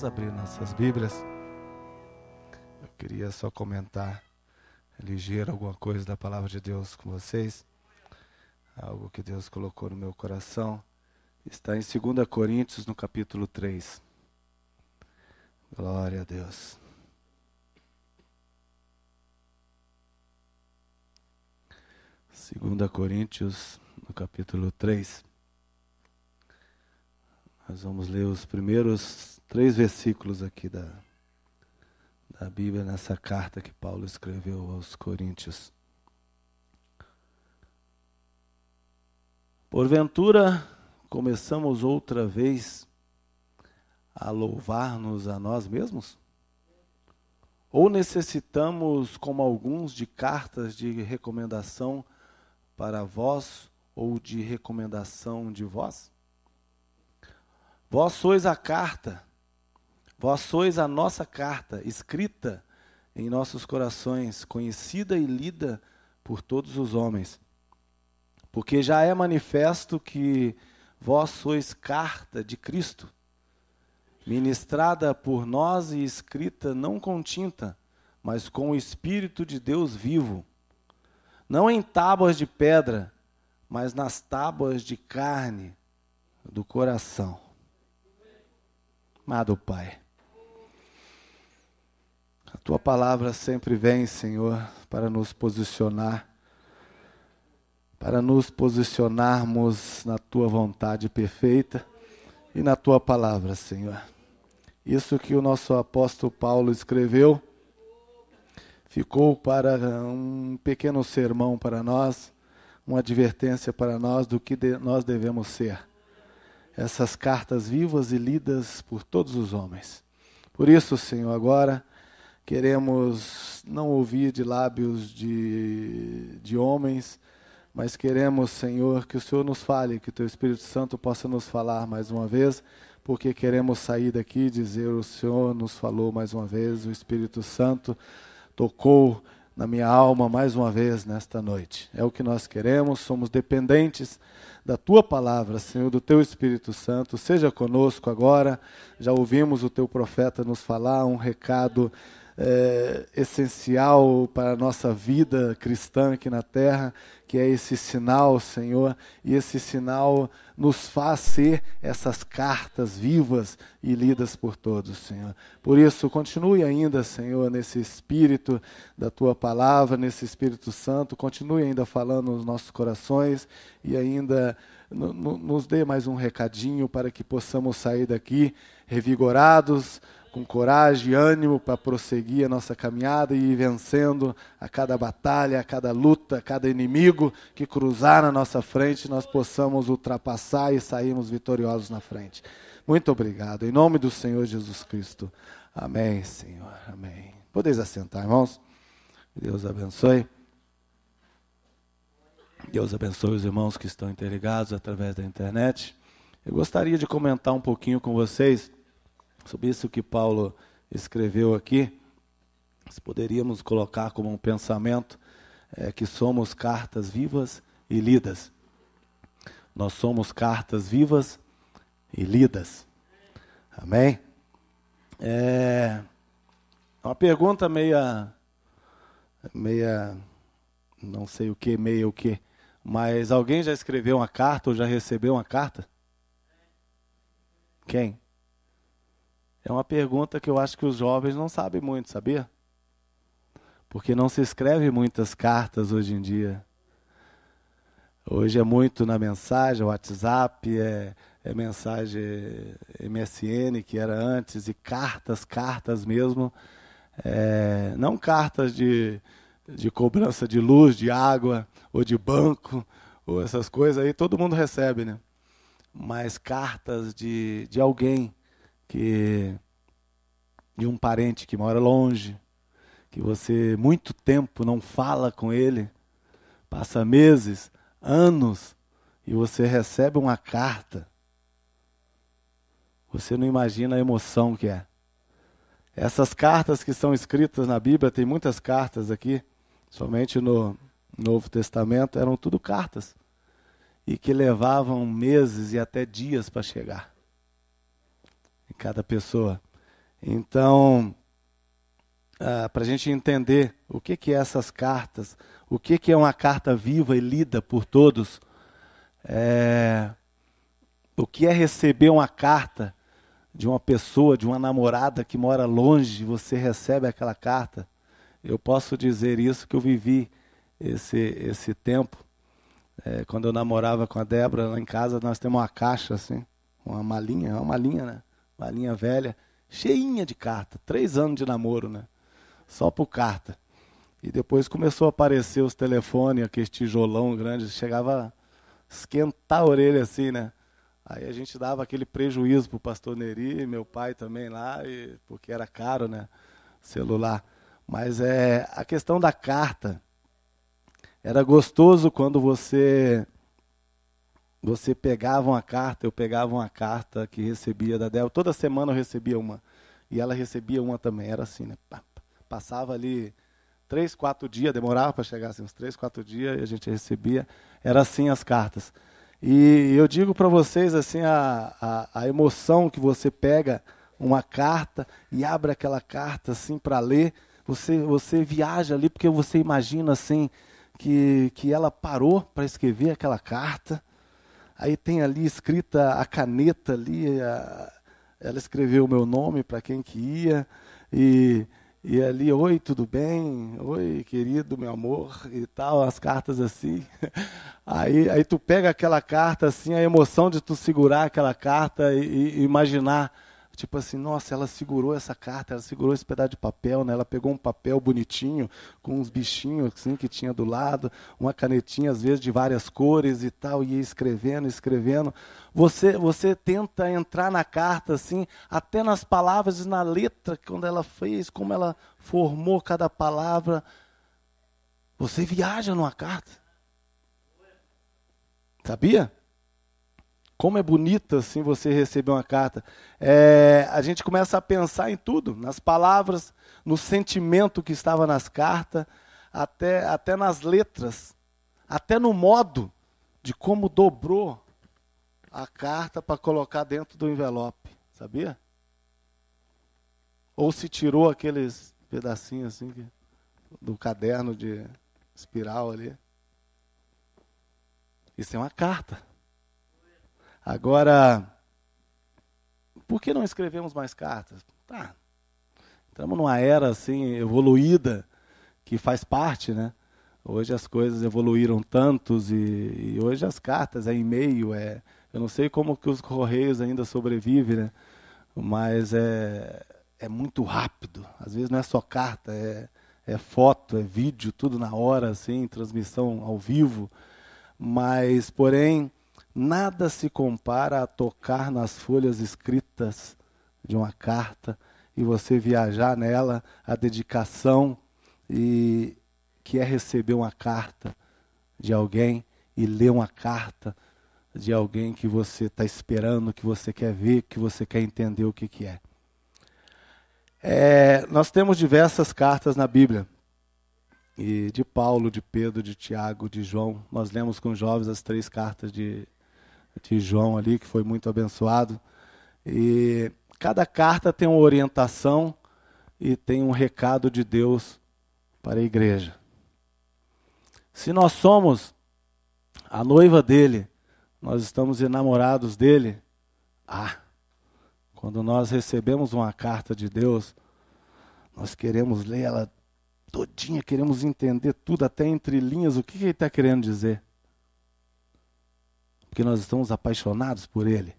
Vamos abrir nossas Bíblias. Eu queria só comentar ligeiro alguma coisa da palavra de Deus com vocês. Algo que Deus colocou no meu coração. Está em 2 Coríntios, no capítulo 3. Glória a Deus. Segunda Coríntios, no capítulo 3. Nós vamos ler os primeiros três versículos aqui da, da Bíblia nessa carta que Paulo escreveu aos Coríntios. Porventura, começamos outra vez a louvar-nos a nós mesmos? Ou necessitamos, como alguns, de cartas de recomendação para vós ou de recomendação de vós? Vós sois a carta, vós sois a nossa carta, escrita em nossos corações, conhecida e lida por todos os homens. Porque já é manifesto que vós sois carta de Cristo, ministrada por nós e escrita não com tinta, mas com o Espírito de Deus vivo, não em tábuas de pedra, mas nas tábuas de carne do coração. Amado Pai, a tua palavra sempre vem, Senhor, para nos posicionar, para nos posicionarmos na tua vontade perfeita e na tua palavra, Senhor. Isso que o nosso apóstolo Paulo escreveu ficou para um pequeno sermão para nós, uma advertência para nós do que de, nós devemos ser essas cartas vivas e lidas por todos os homens. Por isso, Senhor, agora queremos não ouvir de lábios de, de homens, mas queremos, Senhor, que o Senhor nos fale, que o Teu Espírito Santo possa nos falar mais uma vez, porque queremos sair daqui e dizer: o Senhor nos falou mais uma vez, o Espírito Santo tocou na minha alma mais uma vez nesta noite. É o que nós queremos, somos dependentes da tua palavra, Senhor, do teu Espírito Santo. Seja conosco agora. Já ouvimos o teu profeta nos falar um recado é, essencial para a nossa vida cristã aqui na terra, que é esse sinal, Senhor, e esse sinal nos faz ser essas cartas vivas e lidas por todos, Senhor. Por isso, continue ainda, Senhor, nesse espírito da tua palavra, nesse Espírito Santo, continue ainda falando nos nossos corações e ainda nos dê mais um recadinho para que possamos sair daqui revigorados com coragem e ânimo para prosseguir a nossa caminhada e ir vencendo a cada batalha, a cada luta, a cada inimigo que cruzar na nossa frente, nós possamos ultrapassar e sairmos vitoriosos na frente. Muito obrigado. Em nome do Senhor Jesus Cristo. Amém, Senhor. Amém. Podeis assentar, irmãos. Deus abençoe. Deus abençoe os irmãos que estão interligados através da internet. Eu gostaria de comentar um pouquinho com vocês sobre isso que Paulo escreveu aqui, nós poderíamos colocar como um pensamento é, que somos cartas vivas e lidas. Nós somos cartas vivas e lidas. Amém? É uma pergunta meia, meia, não sei o que, meia o que, mas alguém já escreveu uma carta ou já recebeu uma carta? Quem? É uma pergunta que eu acho que os jovens não sabem muito, sabia? Porque não se escreve muitas cartas hoje em dia. Hoje é muito na mensagem, WhatsApp, é, é mensagem MSN, que era antes, e cartas, cartas mesmo. É, não cartas de, de cobrança de luz, de água, ou de banco, ou essas coisas aí, todo mundo recebe, né? Mas cartas de, de alguém que de um parente que mora longe, que você muito tempo não fala com ele, passa meses, anos, e você recebe uma carta. Você não imagina a emoção que é. Essas cartas que são escritas na Bíblia, tem muitas cartas aqui, somente no Novo Testamento, eram tudo cartas. E que levavam meses e até dias para chegar em cada pessoa. Então, ah, para a gente entender o que, que é essas cartas, o que, que é uma carta viva e lida por todos, é, o que é receber uma carta de uma pessoa, de uma namorada que mora longe, você recebe aquela carta. Eu posso dizer isso que eu vivi esse, esse tempo. É, quando eu namorava com a Débora lá em casa, nós temos uma caixa assim, uma malinha, é uma malinha, né? Balinha velha, cheinha de carta. Três anos de namoro, né? Só por carta. E depois começou a aparecer os telefones, aquele tijolão grande, chegava a esquentar a orelha assim, né? Aí a gente dava aquele prejuízo pro pastor Neri, meu pai também lá, e, porque era caro, né? Celular. Mas é a questão da carta. Era gostoso quando você você pegava uma carta, eu pegava uma carta que recebia da Débora. Toda semana eu recebia uma. E ela recebia uma também. Era assim, né? Passava ali três, quatro dias, demorava para chegar assim, uns três, quatro dias, e a gente recebia. Era assim as cartas. E eu digo para vocês assim a, a, a, emoção que você pega uma carta e abre aquela carta assim para ler. Você, você viaja ali porque você imagina assim que, que ela parou para escrever aquela carta Aí tem ali escrita a caneta ali, a, ela escreveu o meu nome para quem que ia, e, e ali, oi, tudo bem? Oi, querido, meu amor, e tal, as cartas assim. Aí, aí tu pega aquela carta assim, a emoção de tu segurar aquela carta e, e imaginar Tipo assim, nossa, ela segurou essa carta, ela segurou esse pedaço de papel, né? Ela pegou um papel bonitinho, com uns bichinhos assim que tinha do lado, uma canetinha às vezes de várias cores e tal, e ia escrevendo, escrevendo. Você você tenta entrar na carta assim, até nas palavras e na letra quando ela fez, como ela formou cada palavra. Você viaja numa carta. Sabia? como é bonita assim você receber uma carta. É, a gente começa a pensar em tudo, nas palavras, no sentimento que estava nas cartas, até, até nas letras, até no modo de como dobrou a carta para colocar dentro do envelope, sabia? Ou se tirou aqueles pedacinhos assim que, do caderno de espiral ali. Isso é uma carta. Agora, por que não escrevemos mais cartas? Tá. Estamos numa era assim evoluída que faz parte, né? Hoje as coisas evoluíram tantos e, e hoje as cartas é e-mail, é eu não sei como que os correios ainda sobrevivem, né? Mas é é muito rápido. Às vezes não é só carta, é é foto, é vídeo, tudo na hora assim, transmissão ao vivo. Mas porém, Nada se compara a tocar nas folhas escritas de uma carta e você viajar nela, a dedicação e que é receber uma carta de alguém e ler uma carta de alguém que você está esperando, que você quer ver, que você quer entender o que, que é. é. Nós temos diversas cartas na Bíblia. E de Paulo, de Pedro, de Tiago, de João. Nós lemos com os jovens as três cartas de, de João ali, que foi muito abençoado. E cada carta tem uma orientação e tem um recado de Deus para a igreja. Se nós somos a noiva dele, nós estamos enamorados dele. Ah, quando nós recebemos uma carta de Deus, nós queremos ler ela todinha, queremos entender tudo, até entre linhas, o que, que ele está querendo dizer que nós estamos apaixonados por Ele.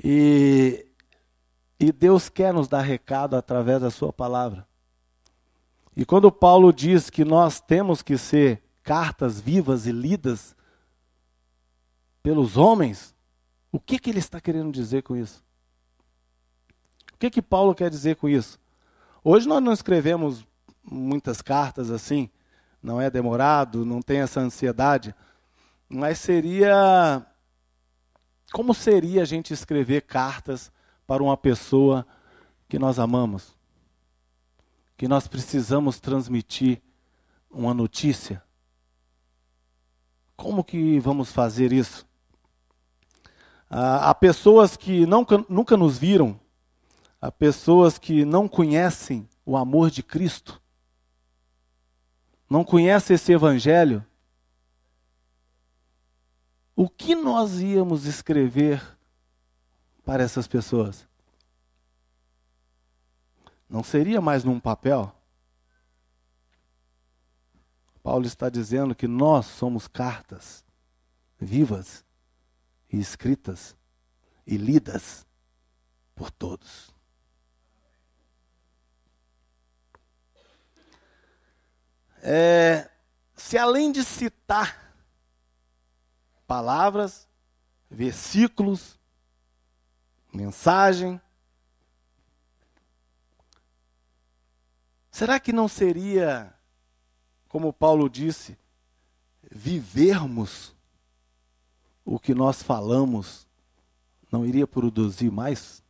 E, e Deus quer nos dar recado através da Sua palavra. E quando Paulo diz que nós temos que ser cartas vivas e lidas pelos homens, o que, que ele está querendo dizer com isso? O que, que Paulo quer dizer com isso? Hoje nós não escrevemos muitas cartas assim, não é demorado, não tem essa ansiedade mas seria. Como seria a gente escrever cartas para uma pessoa que nós amamos? Que nós precisamos transmitir uma notícia? Como que vamos fazer isso? Ah, há pessoas que nunca, nunca nos viram, há pessoas que não conhecem o amor de Cristo, não conhecem esse Evangelho, o que nós íamos escrever para essas pessoas? Não seria mais num papel? Paulo está dizendo que nós somos cartas vivas e escritas e lidas por todos. É, se além de citar palavras, versículos, mensagem. Será que não seria, como Paulo disse, vivermos o que nós falamos não iria produzir mais?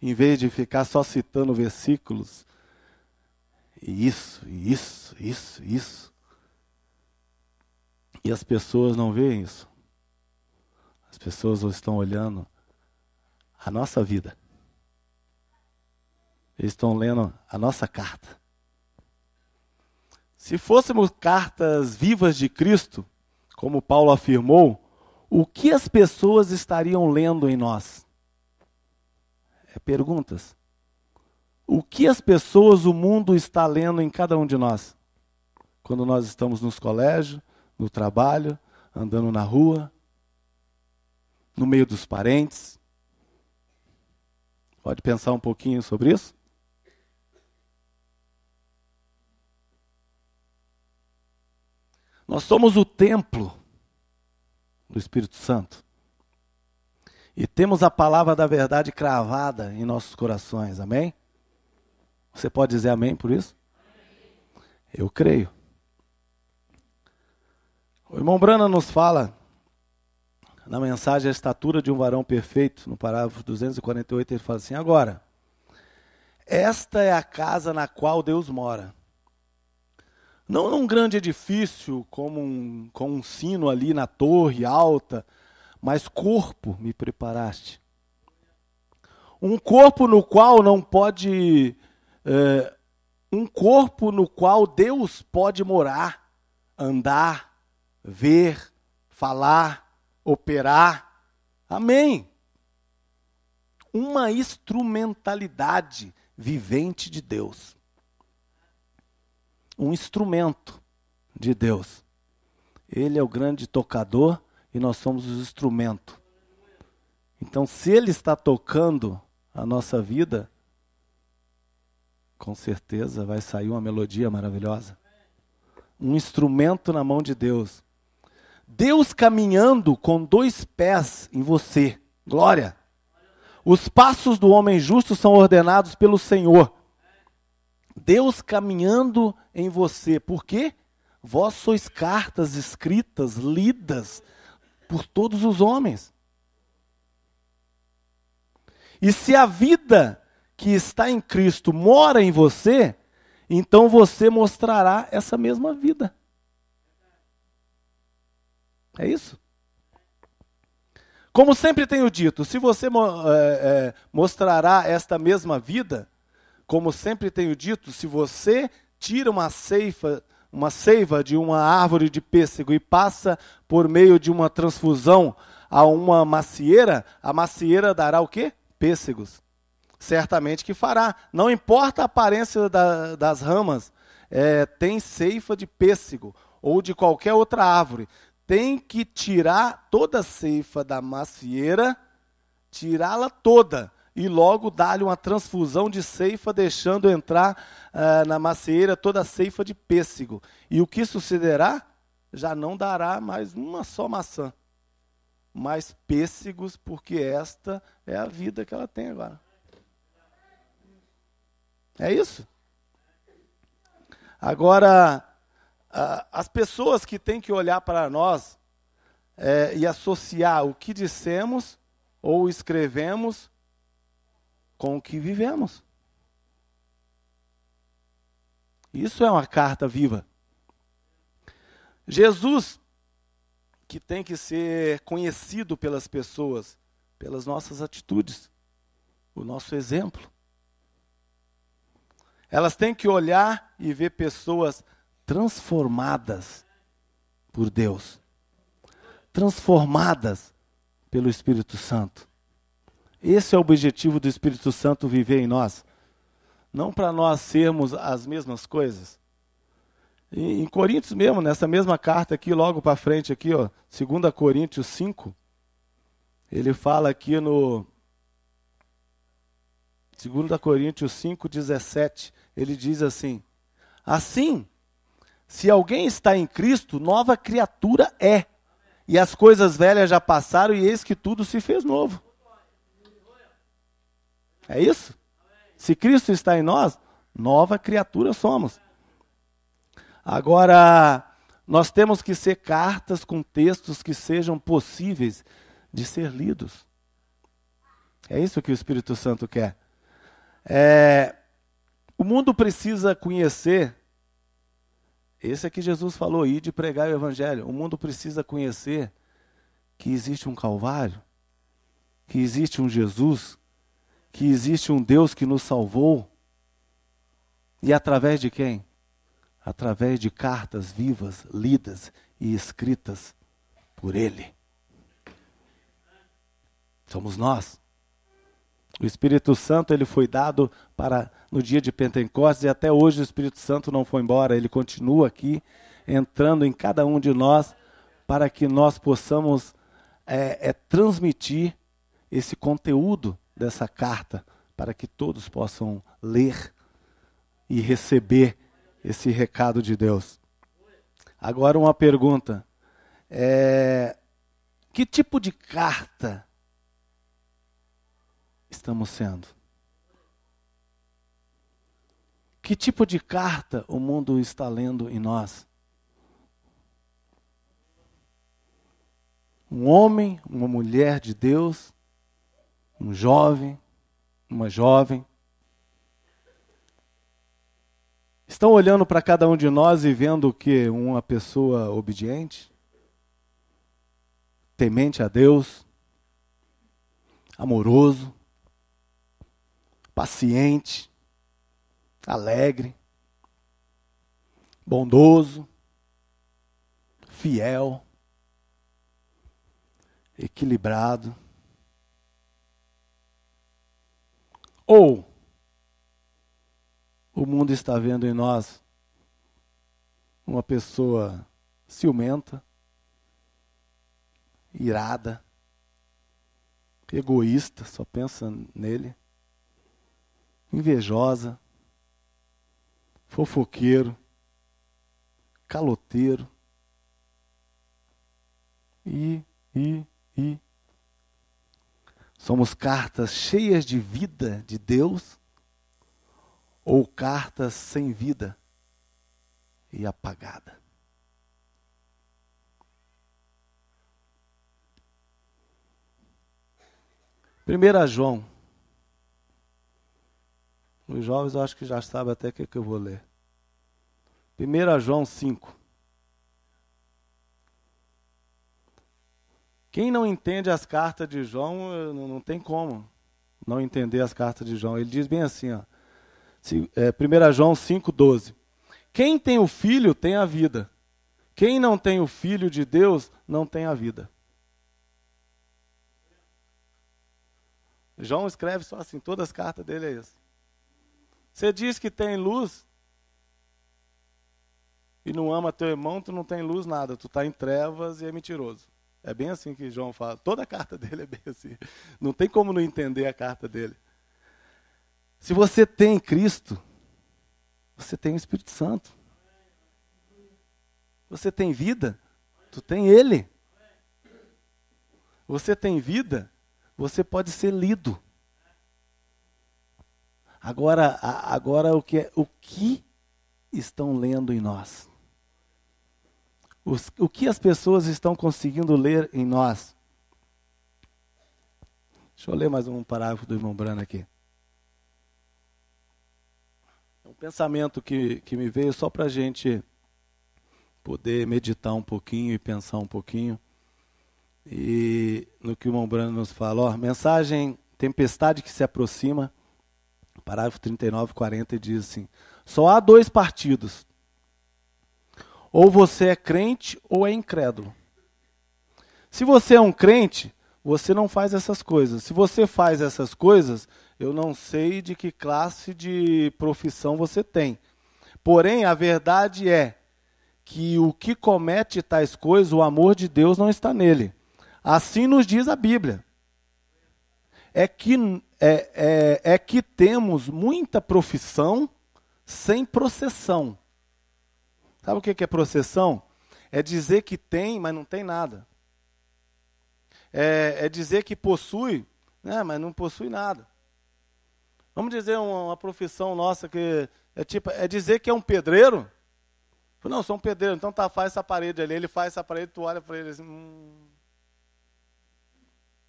Em vez de ficar só citando versículos, e isso, e isso, isso, isso, e as pessoas não veem isso. As pessoas estão olhando a nossa vida. Eles estão lendo a nossa carta. Se fôssemos cartas vivas de Cristo, como Paulo afirmou, o que as pessoas estariam lendo em nós? É perguntas. O que as pessoas, o mundo está lendo em cada um de nós? Quando nós estamos nos colégios, no trabalho, andando na rua, no meio dos parentes. Pode pensar um pouquinho sobre isso? Nós somos o templo do Espírito Santo. E temos a palavra da verdade cravada em nossos corações, amém? Você pode dizer amém por isso? Eu creio. O irmão Brana nos fala na mensagem A Estatura de um Varão Perfeito, no parágrafo 248, ele fala assim: Agora, esta é a casa na qual Deus mora. Não num grande edifício, como um, com um sino ali na torre alta, mas corpo me preparaste. Um corpo no qual não pode. É, um corpo no qual Deus pode morar, andar, ver, falar, operar. Amém. Uma instrumentalidade vivente de Deus. Um instrumento de Deus. Ele é o grande tocador e nós somos os instrumentos. Então, se Ele está tocando a nossa vida, com certeza vai sair uma melodia maravilhosa. Um instrumento na mão de Deus. Deus caminhando com dois pés em você. Glória. Os passos do homem justo são ordenados pelo Senhor. Deus caminhando em você. Por quê? Vós sois cartas escritas, lidas por todos os homens. E se a vida que está em Cristo mora em você, então você mostrará essa mesma vida. É isso? Como sempre tenho dito, se você é, é, mostrará esta mesma vida, como sempre tenho dito, se você tira uma ceifa, uma seiva de uma árvore de pêssego e passa por meio de uma transfusão a uma macieira, a macieira dará o quê? Pêssegos. Certamente que fará. Não importa a aparência da, das ramas, é, tem ceifa de pêssego ou de qualquer outra árvore tem que tirar toda a ceifa da macieira, tirá-la toda, e logo dar-lhe uma transfusão de ceifa, deixando entrar uh, na macieira toda a ceifa de pêssego. E o que sucederá? Já não dará mais uma só maçã, mas pêssegos, porque esta é a vida que ela tem agora. É isso? Agora, ah, as pessoas que têm que olhar para nós é, e associar o que dissemos ou escrevemos com o que vivemos. Isso é uma carta viva. Jesus, que tem que ser conhecido pelas pessoas, pelas nossas atitudes, o nosso exemplo. Elas têm que olhar e ver pessoas transformadas por Deus, transformadas pelo Espírito Santo. Esse é o objetivo do Espírito Santo viver em nós. Não para nós sermos as mesmas coisas. Em, em Coríntios mesmo, nessa mesma carta aqui, logo para frente aqui, ó, 2 Coríntios 5, ele fala aqui no 2 Coríntios 5, 17, ele diz assim, assim, se alguém está em Cristo, nova criatura é. E as coisas velhas já passaram e eis que tudo se fez novo. É isso? Se Cristo está em nós, nova criatura somos. Agora, nós temos que ser cartas com textos que sejam possíveis de ser lidos. É isso que o Espírito Santo quer. É, o mundo precisa conhecer esse é que Jesus falou, ir de pregar o evangelho. O mundo precisa conhecer que existe um Calvário, que existe um Jesus, que existe um Deus que nos salvou. E através de quem? Através de cartas vivas, lidas e escritas por Ele. Somos nós. O Espírito Santo ele foi dado para no dia de Pentecostes e até hoje o Espírito Santo não foi embora, ele continua aqui entrando em cada um de nós para que nós possamos é, é, transmitir esse conteúdo dessa carta para que todos possam ler e receber esse recado de Deus. Agora uma pergunta: é, que tipo de carta estamos sendo? Que tipo de carta o mundo está lendo em nós? Um homem, uma mulher de Deus, um jovem, uma jovem, estão olhando para cada um de nós e vendo que uma pessoa obediente, temente a Deus, amoroso, paciente, alegre, bondoso, fiel, equilibrado. Ou o mundo está vendo em nós uma pessoa ciumenta, irada, egoísta, só pensa nele invejosa, fofoqueiro, caloteiro. E, e, e. Somos cartas cheias de vida de Deus ou cartas sem vida e apagada. Primeira João os jovens eu acho que já sabem até o que, é que eu vou ler. 1 João 5. Quem não entende as cartas de João, eh, não tem como não entender as cartas de João. Ele diz bem assim, ó. 1 eh, João 5,12. Quem tem o filho tem a vida. Quem não tem o filho de Deus não tem a vida. João escreve só assim, todas as cartas dele é isso. Você diz que tem luz e não ama teu irmão, tu não tem luz nada, tu está em trevas e é mentiroso. É bem assim que João fala. Toda a carta dele é bem assim. Não tem como não entender a carta dele. Se você tem Cristo, você tem o Espírito Santo. Você tem vida, tu tem Ele. Você tem vida, você pode ser lido. Agora, agora o que é, o que estão lendo em nós? Os, o que as pessoas estão conseguindo ler em nós? Deixa eu ler mais um parágrafo do irmão Brana aqui. É um pensamento que, que me veio só para a gente poder meditar um pouquinho e pensar um pouquinho. E no que o irmão Brana nos fala, ó, mensagem tempestade que se aproxima parágrafo 39 e 40 diz assim: só há dois partidos. Ou você é crente ou é incrédulo. Se você é um crente, você não faz essas coisas. Se você faz essas coisas, eu não sei de que classe de profissão você tem. Porém, a verdade é que o que comete tais coisas, o amor de Deus não está nele. Assim nos diz a Bíblia. É que é, é, é que temos muita profissão sem processão. Sabe o que é processão? É dizer que tem, mas não tem nada. É, é dizer que possui, né, mas não possui nada. Vamos dizer uma, uma, profissão nossa que é tipo, é dizer que é um pedreiro? Não, sou um pedreiro, então tá, faz essa parede ali. Ele faz essa parede, tu olha para ele assim. Hum.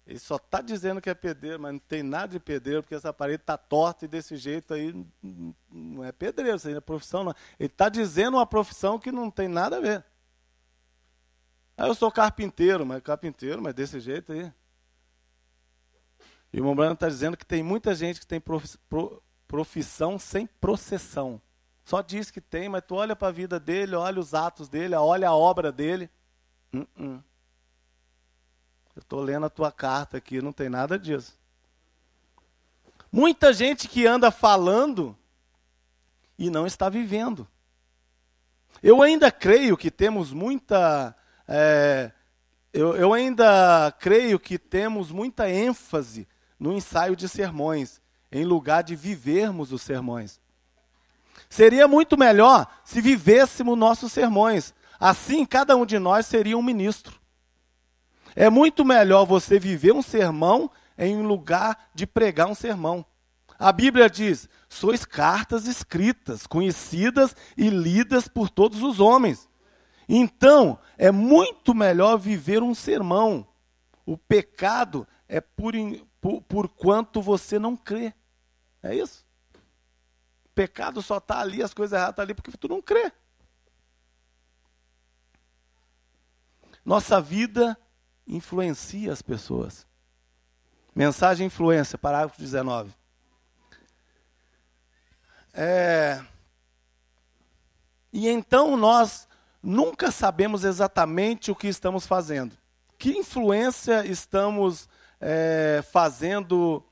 Ele só está dizendo que é pedreiro, mas não tem nada de pedreiro, porque essa parede está torta e desse jeito aí não é pedreiro, isso aí é profissão. Não. Ele está dizendo uma profissão que não tem nada a ver. Aí ah, eu sou carpinteiro, mas carpinteiro, mas desse jeito aí. E o Mombrano está dizendo que tem muita gente que tem profissão sem processão. Só diz que tem, mas tu olha para a vida dele, olha os atos dele, olha a obra dele. Uh -uh. Eu estou lendo a tua carta aqui, não tem nada disso. Muita gente que anda falando e não está vivendo. Eu ainda creio que temos muita. É, eu, eu ainda creio que temos muita ênfase no ensaio de sermões, em lugar de vivermos os sermões. Seria muito melhor se vivêssemos nossos sermões. Assim, cada um de nós seria um ministro. É muito melhor você viver um sermão em lugar de pregar um sermão. A Bíblia diz: sois cartas escritas, conhecidas e lidas por todos os homens. Então, é muito melhor viver um sermão. O pecado é por, por, por quanto você não crê. É isso? O pecado só está ali, as coisas erradas estão tá ali porque tu não crê. Nossa vida influencia as pessoas. Mensagem influência, parágrafo 19. É... E então nós nunca sabemos exatamente o que estamos fazendo. Que influência estamos é, fazendo?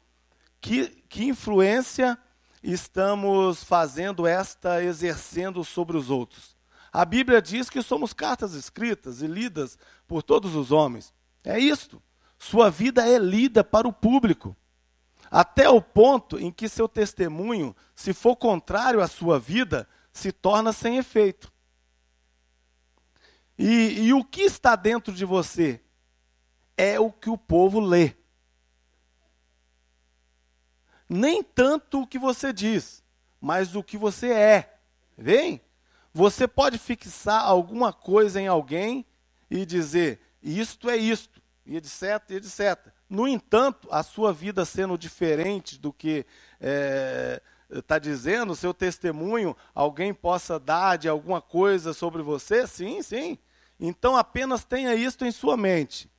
Que, que influência estamos fazendo esta exercendo sobre os outros? A Bíblia diz que somos cartas escritas e lidas por todos os homens. É isto. Sua vida é lida para o público. Até o ponto em que seu testemunho, se for contrário à sua vida, se torna sem efeito. E, e o que está dentro de você? É o que o povo lê. Nem tanto o que você diz, mas o que você é. Vem? Você pode fixar alguma coisa em alguém e dizer: isto é isto, e etc, e etc. No entanto, a sua vida sendo diferente do que está eh, é, dizendo, seu testemunho, alguém possa dar de alguma coisa sobre você? Sim, sim. Então apenas tenha isto em sua mente.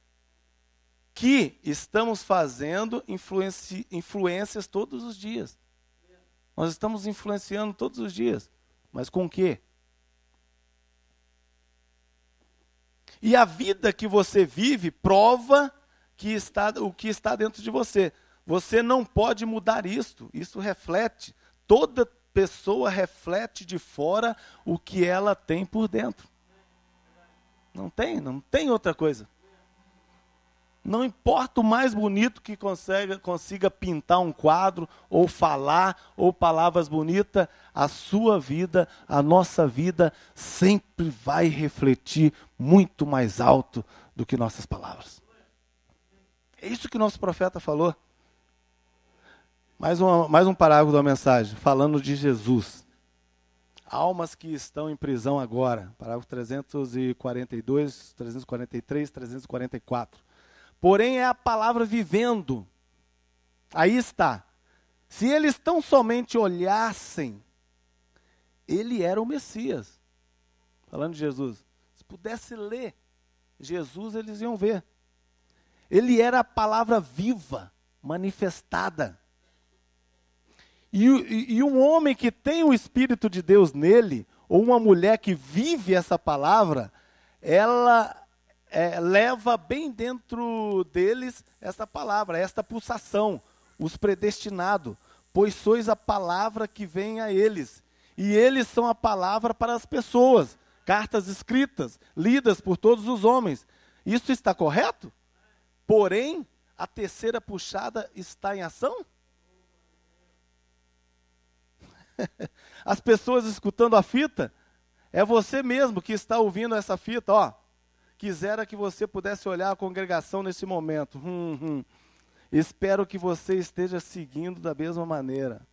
Que estamos fazendo influências todos os dias. Nós estamos influenciando todos os dias. Mas com o quê? E a vida que você vive prova que está, o que está dentro de você. Você não pode mudar isto. Isso reflete. Toda pessoa reflete de fora o que ela tem por dentro. Não tem, não tem outra coisa. Não importa o mais bonito que consiga, consiga pintar um quadro, ou falar, ou palavras bonitas, a sua vida, a nossa vida, sempre vai refletir muito mais alto do que nossas palavras. É isso que nosso profeta falou. Mais, uma, mais um parágrafo da mensagem, falando de Jesus. Almas que estão em prisão agora. Parágrafo 342, 343, 344 porém é a palavra vivendo. Aí está. Se eles tão somente olhassem, ele era o Messias. Falando de Jesus. Se pudesse ler Jesus, eles iam ver. Ele era a palavra viva, manifestada. E, e, e um homem que tem o Espírito de Deus nele, ou uma mulher que vive essa palavra, ela é, leva bem dentro deles esta palavra, esta pulsação, os predestinados, pois sois a palavra que vem a eles, e eles são a palavra para as pessoas, cartas escritas, lidas por todos os homens. Isso está correto? Porém, a terceira puxada está em ação? As pessoas escutando a fita, é você mesmo que está ouvindo essa fita, ó. Quisera que você pudesse olhar a congregação nesse momento. Hum, hum. Espero que você esteja seguindo da mesma maneira.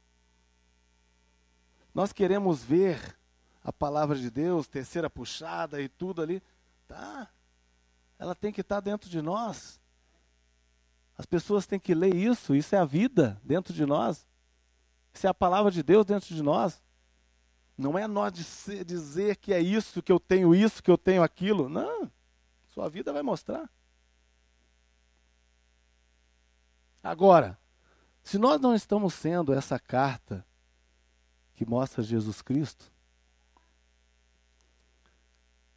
Nós queremos ver a palavra de Deus, terceira puxada e tudo ali. Tá. Ela tem que estar tá dentro de nós. As pessoas têm que ler isso. Isso é a vida dentro de nós. Isso é a palavra de Deus dentro de nós. Não é nós dizer que é isso, que eu tenho isso, que eu tenho aquilo. Não. Sua vida vai mostrar. Agora, se nós não estamos sendo essa carta que mostra Jesus Cristo,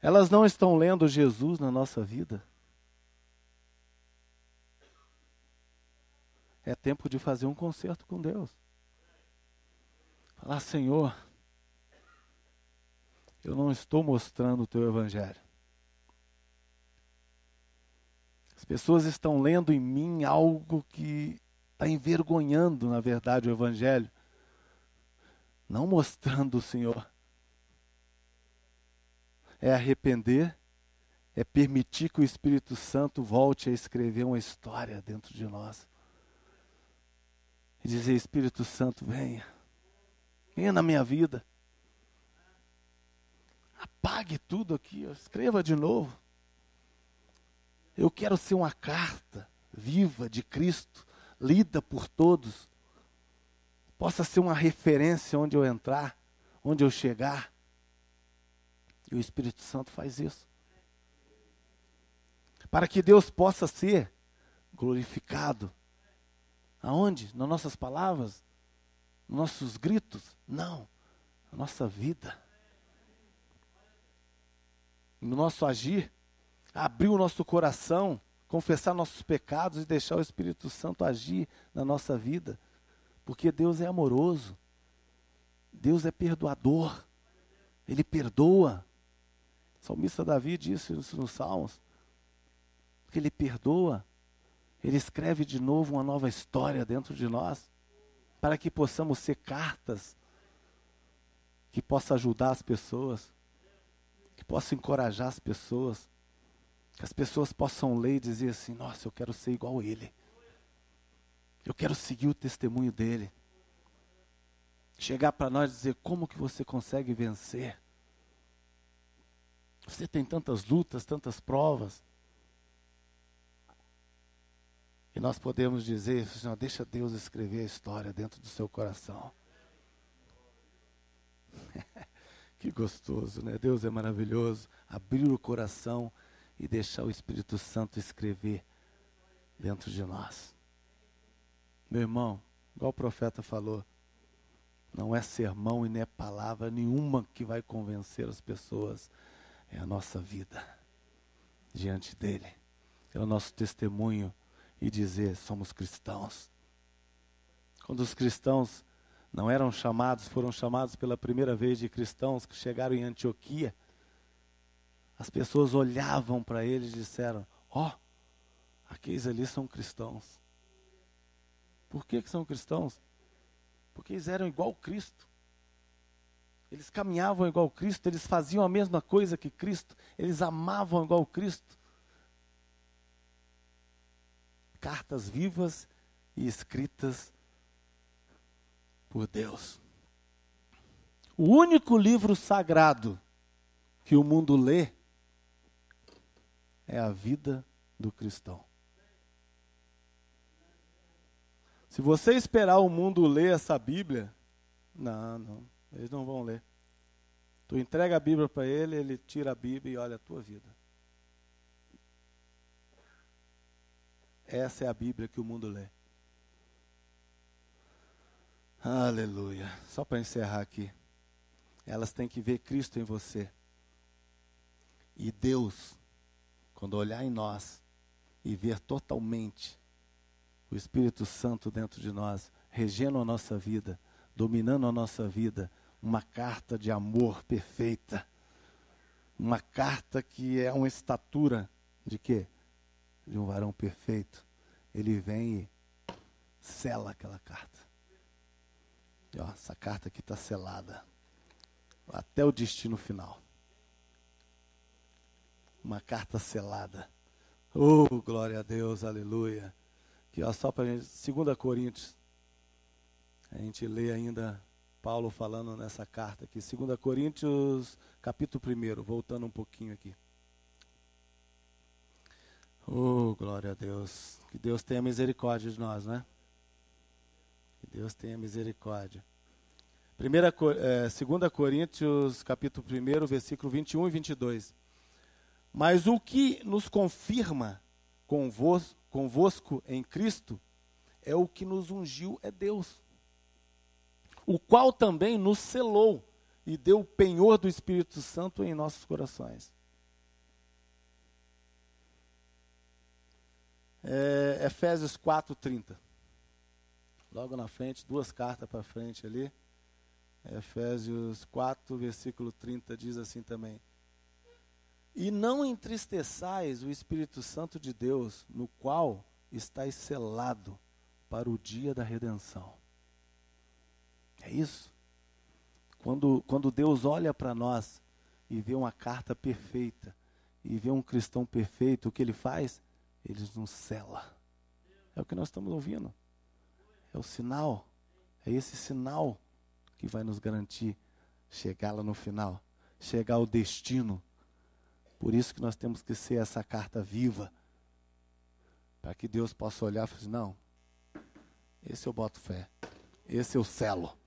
elas não estão lendo Jesus na nossa vida. É tempo de fazer um concerto com Deus. Falar, Senhor, eu não estou mostrando o teu evangelho. As pessoas estão lendo em mim algo que está envergonhando, na verdade, o Evangelho, não mostrando o Senhor. É arrepender, é permitir que o Espírito Santo volte a escrever uma história dentro de nós. E dizer: Espírito Santo, venha, venha na minha vida. Apague tudo aqui, escreva de novo. Eu quero ser uma carta viva de Cristo, lida por todos. Possa ser uma referência onde eu entrar, onde eu chegar. E o Espírito Santo faz isso. Para que Deus possa ser glorificado. Aonde? Nas nossas palavras? Nos nossos gritos? Não. Na nossa vida. No nosso agir abrir o nosso coração, confessar nossos pecados e deixar o Espírito Santo agir na nossa vida. Porque Deus é amoroso, Deus é perdoador, Ele perdoa. O salmista Davi disse isso nos Salmos, que Ele perdoa, Ele escreve de novo uma nova história dentro de nós, para que possamos ser cartas que possa ajudar as pessoas, que possa encorajar as pessoas, que as pessoas possam ler e dizer assim: nossa, eu quero ser igual a ele. Eu quero seguir o testemunho dele. Chegar para nós e dizer: como que você consegue vencer? Você tem tantas lutas, tantas provas. E nós podemos dizer, Senhor, deixa Deus escrever a história dentro do seu coração. que gostoso, né? Deus é maravilhoso. Abrir o coração e deixar o Espírito Santo escrever dentro de nós. Meu irmão, igual o profeta falou, não é sermão e nem é palavra nenhuma que vai convencer as pessoas, é a nossa vida diante dele, é o nosso testemunho e dizer: somos cristãos. Quando os cristãos não eram chamados, foram chamados pela primeira vez de cristãos que chegaram em Antioquia, as pessoas olhavam para ele e disseram: Ó, oh, aqueles ali são cristãos. Por que, que são cristãos? Porque eles eram igual Cristo. Eles caminhavam igual Cristo, eles faziam a mesma coisa que Cristo, eles amavam igual Cristo. Cartas vivas e escritas por Deus. O único livro sagrado que o mundo lê é a vida do cristão. Se você esperar o mundo ler essa Bíblia, não, não, eles não vão ler. Tu entrega a Bíblia para ele, ele tira a Bíblia e olha a tua vida. Essa é a Bíblia que o mundo lê. Aleluia. Só para encerrar aqui. Elas têm que ver Cristo em você. E Deus quando olhar em nós e ver totalmente o Espírito Santo dentro de nós, regendo a nossa vida, dominando a nossa vida, uma carta de amor perfeita, uma carta que é uma estatura de quê? De um varão perfeito. Ele vem e sela aquela carta. E, ó, essa carta aqui está selada até o destino final uma carta selada. Oh, glória a Deus, aleluia. Que ó, só para a gente, 2 Coríntios, a gente lê ainda Paulo falando nessa carta aqui, 2 Coríntios, capítulo 1, voltando um pouquinho aqui. Oh, glória a Deus. Que Deus tenha misericórdia de nós, né? Que Deus tenha misericórdia. Primeira, é, eh, 2 Coríntios, capítulo 1, versículo 21 e 22. Mas o que nos confirma convosco em Cristo é o que nos ungiu, é Deus, o qual também nos selou e deu o penhor do Espírito Santo em nossos corações. É, Efésios 4:30. Logo na frente, duas cartas para frente ali. Efésios 4, versículo 30 diz assim também: e não entristeçais o Espírito Santo de Deus, no qual estáis selado para o dia da redenção. É isso. Quando, quando Deus olha para nós e vê uma carta perfeita, e vê um cristão perfeito, o que ele faz? Ele nos sela. É o que nós estamos ouvindo. É o sinal. É esse sinal que vai nos garantir chegar lá no final, chegar ao destino por isso que nós temos que ser essa carta viva, para que Deus possa olhar e falar: assim, não, esse eu boto fé, esse eu selo,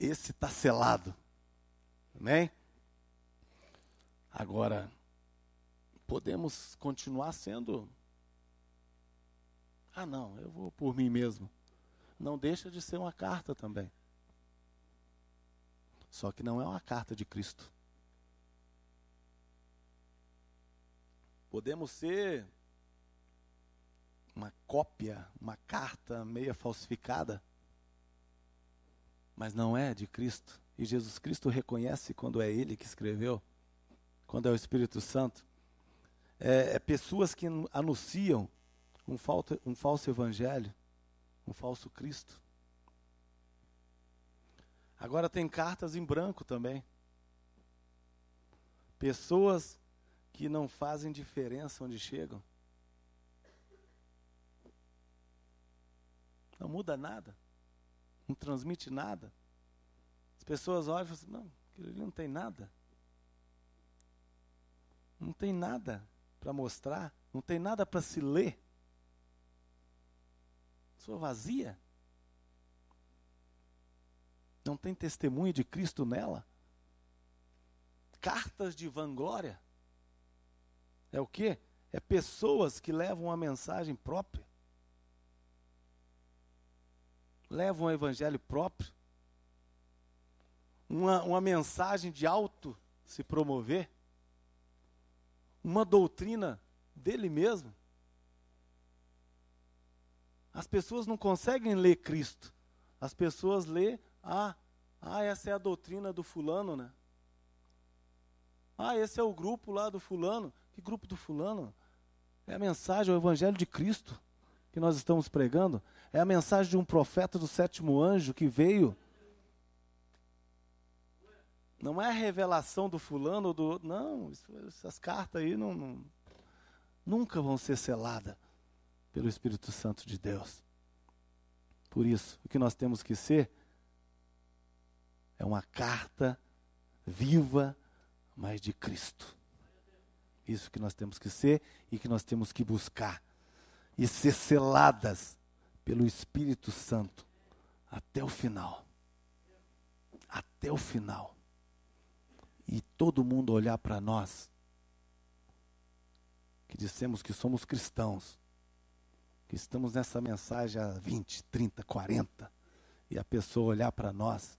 esse está selado. Amém? Agora, podemos continuar sendo. Ah, não, eu vou por mim mesmo. Não deixa de ser uma carta também. Só que não é uma carta de Cristo. Podemos ser uma cópia, uma carta meia falsificada, mas não é de Cristo. E Jesus Cristo reconhece quando é Ele que escreveu, quando é o Espírito Santo. É, é pessoas que anunciam um, falto, um falso evangelho, um falso Cristo. Agora tem cartas em branco também. Pessoas que não fazem diferença onde chegam? Não muda nada, não transmite nada. As pessoas olham e falam assim, não, aquilo ali não tem nada. Não tem nada para mostrar, não tem nada para se ler. Sua vazia. Não tem testemunho de Cristo nela. Cartas de vanglória. É o quê? É pessoas que levam a mensagem própria. Levam o evangelho próprio. Uma, uma mensagem de auto se promover. Uma doutrina dele mesmo. As pessoas não conseguem ler Cristo. As pessoas lê, ah, ah, essa é a doutrina do fulano, né? Ah, esse é o grupo lá do fulano. Que grupo do fulano? É a mensagem, o evangelho de Cristo que nós estamos pregando. É a mensagem de um profeta do sétimo anjo que veio. Não é a revelação do fulano ou do outro. Não, essas cartas aí não, não, nunca vão ser seladas pelo Espírito Santo de Deus. Por isso, o que nós temos que ser é uma carta viva, mas de Cristo. Isso que nós temos que ser e que nós temos que buscar. E ser seladas pelo Espírito Santo até o final. Até o final. E todo mundo olhar para nós, que dissemos que somos cristãos, que estamos nessa mensagem há 20, 30, 40, e a pessoa olhar para nós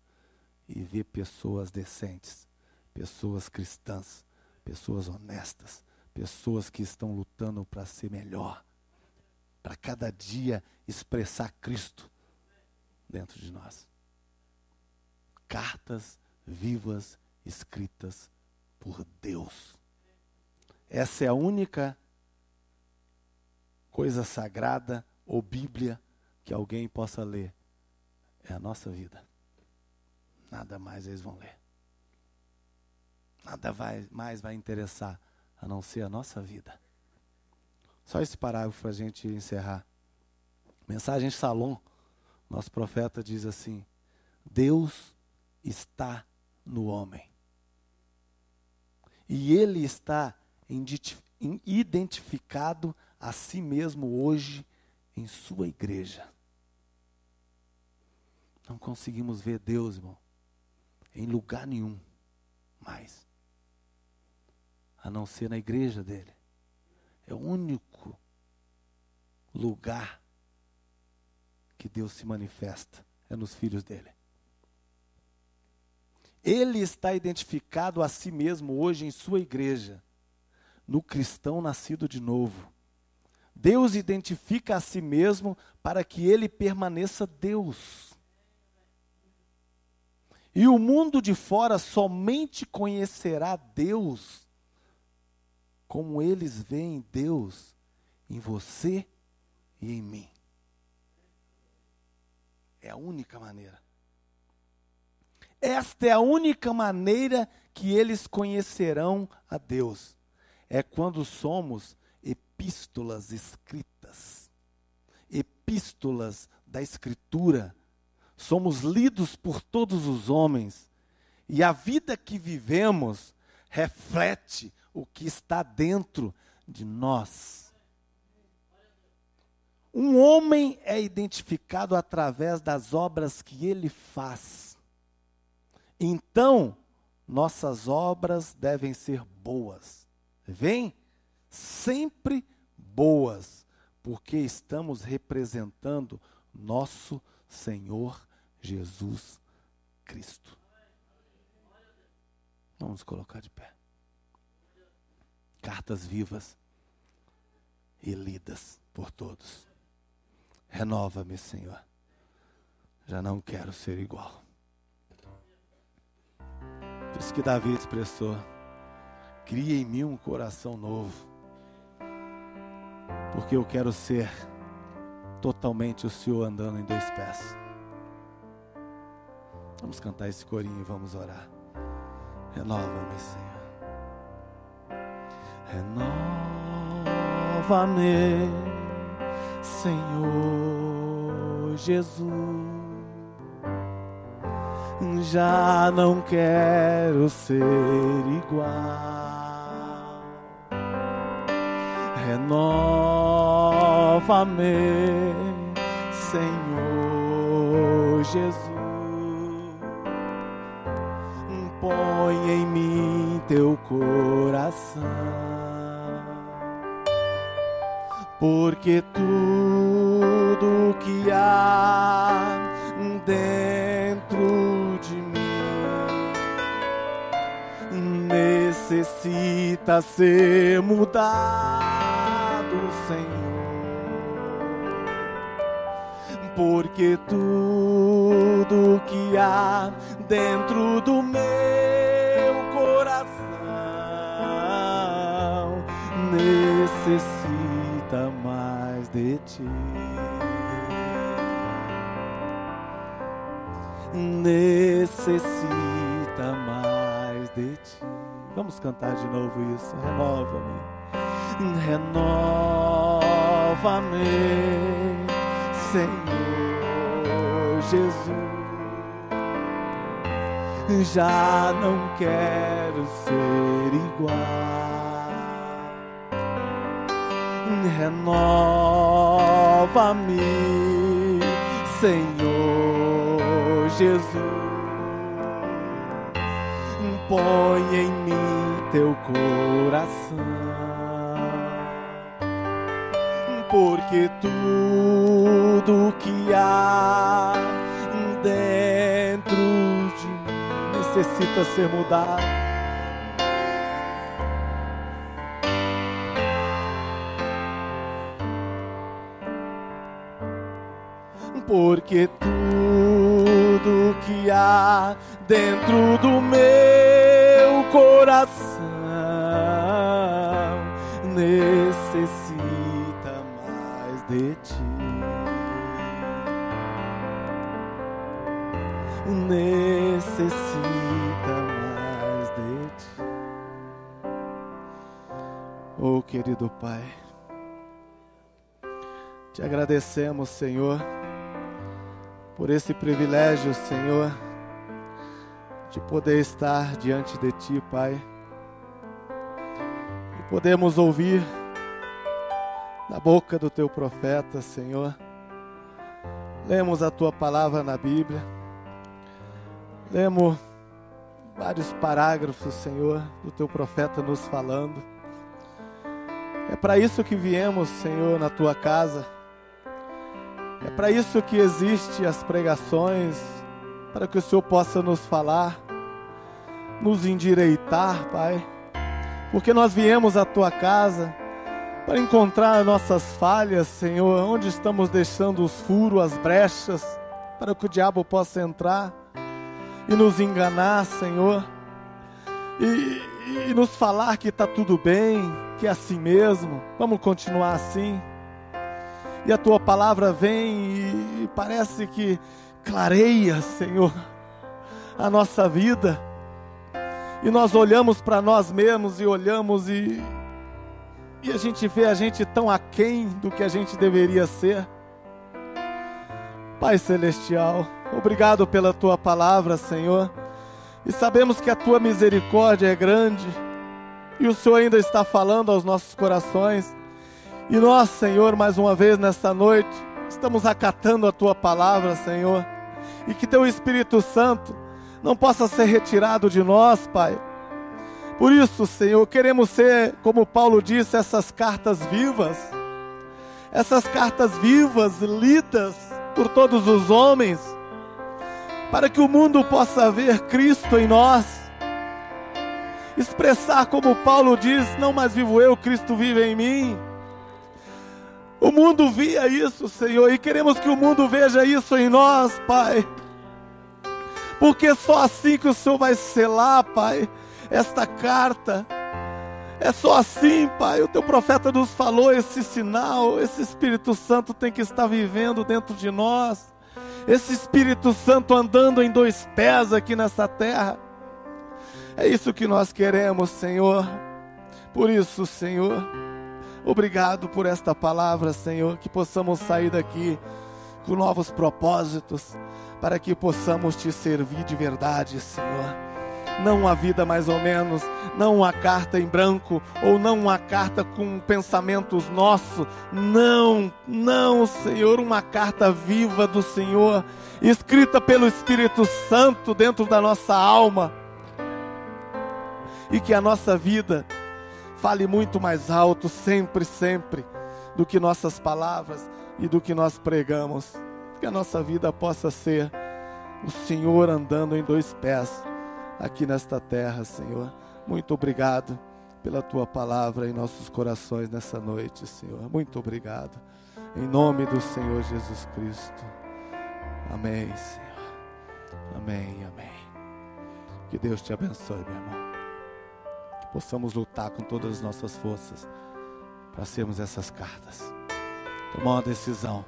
e ver pessoas decentes, pessoas cristãs pessoas honestas, pessoas que estão lutando para ser melhor, para cada dia expressar Cristo dentro de nós. Cartas vivas escritas por Deus. Essa é a única coisa sagrada ou Bíblia que alguém possa ler. É a nossa vida. Nada mais eles vão ler. Nada vai, mais vai interessar a não ser a nossa vida. Só esse parágrafo para a gente encerrar. Mensagem de Salom, nosso profeta diz assim: Deus está no homem. E ele está identificado a si mesmo hoje em sua igreja. Não conseguimos ver Deus, irmão, em lugar nenhum mais a não ser na igreja dele. É o único lugar que Deus se manifesta, é nos filhos dele. Ele está identificado a si mesmo hoje em sua igreja, no cristão nascido de novo. Deus identifica a si mesmo para que ele permaneça Deus. E o mundo de fora somente conhecerá Deus como eles veem Deus em você e em mim. É a única maneira. Esta é a única maneira que eles conhecerão a Deus. É quando somos epístolas escritas, epístolas da Escritura. Somos lidos por todos os homens. E a vida que vivemos reflete o que está dentro de nós. Um homem é identificado através das obras que ele faz. Então, nossas obras devem ser boas. Vem? Sempre boas, porque estamos representando nosso Senhor Jesus Cristo. Vamos colocar de pé cartas vivas e lidas por todos. Renova-me, Senhor. Já não quero ser igual. Por isso que Davi expressou: Cria em mim um coração novo, porque eu quero ser totalmente o Senhor andando em dois pés. Vamos cantar esse corinho e vamos orar. Renova-me, Senhor renova-me, Senhor Jesus. Já não quero ser igual. Renova-me, Senhor Jesus. Põe em mim teu coração, porque tudo que há dentro de mim necessita ser mudado, Senhor, porque tudo que há dentro do meu necessita mais de ti. Necessita mais de ti. Vamos cantar de novo isso. Renova-me, renova-me, Senhor Jesus. Já não quero ser igual renova-me, Senhor Jesus. Põe em mim teu coração, porque tudo que há dentro de mim necessita ser mudado porque tudo que há dentro do meu coração necessita mais de ti. Necessita mais de ti. Oh, querido Pai, te agradecemos, Senhor por esse privilégio, Senhor, de poder estar diante de Ti, Pai, e podemos ouvir da boca do Teu profeta, Senhor. Lemos a Tua palavra na Bíblia, lemos vários parágrafos, Senhor, do Teu profeta nos falando. É para isso que viemos, Senhor, na Tua casa é para isso que existem as pregações, para que o Senhor possa nos falar, nos endireitar, Pai. Porque nós viemos à tua casa para encontrar nossas falhas, Senhor, onde estamos deixando os furos, as brechas, para que o diabo possa entrar e nos enganar, Senhor, e, e nos falar que está tudo bem, que é assim mesmo, vamos continuar assim e a tua palavra vem e parece que clareia, Senhor, a nossa vida. E nós olhamos para nós mesmos e olhamos e, e a gente vê a gente tão aquém do que a gente deveria ser. Pai Celestial, obrigado pela tua palavra, Senhor. E sabemos que a tua misericórdia é grande e o Senhor ainda está falando aos nossos corações. E nós, Senhor, mais uma vez nesta noite, estamos acatando a tua palavra, Senhor. E que teu Espírito Santo não possa ser retirado de nós, Pai. Por isso, Senhor, queremos ser, como Paulo disse, essas cartas vivas. Essas cartas vivas lidas por todos os homens, para que o mundo possa ver Cristo em nós expressar como Paulo diz: Não mais vivo eu, Cristo vive em mim. O mundo via isso, Senhor, e queremos que o mundo veja isso em nós, Pai. Porque só assim que o Senhor vai selar, Pai, esta carta. É só assim, Pai. O teu profeta nos falou esse sinal, esse Espírito Santo tem que estar vivendo dentro de nós. Esse Espírito Santo andando em dois pés aqui nessa terra. É isso que nós queremos, Senhor. Por isso, Senhor, Obrigado por esta palavra, Senhor, que possamos sair daqui com novos propósitos, para que possamos te servir de verdade, Senhor. Não a vida mais ou menos, não a carta em branco, ou não uma carta com pensamentos nossos. Não, não, Senhor, uma carta viva do Senhor, escrita pelo Espírito Santo dentro da nossa alma. E que a nossa vida fale muito mais alto, sempre, sempre, do que nossas palavras e do que nós pregamos. Que a nossa vida possa ser o Senhor andando em dois pés aqui nesta terra, Senhor. Muito obrigado pela tua palavra em nossos corações nessa noite, Senhor. Muito obrigado. Em nome do Senhor Jesus Cristo. Amém, Senhor. Amém, amém. Que Deus te abençoe, meu irmão possamos lutar com todas as nossas forças para sermos essas cartas. Tomar uma decisão,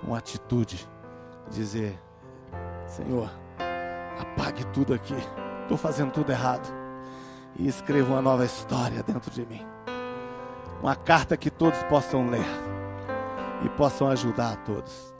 uma atitude, dizer: Senhor, apague tudo aqui, estou fazendo tudo errado, e escreva uma nova história dentro de mim. Uma carta que todos possam ler e possam ajudar a todos.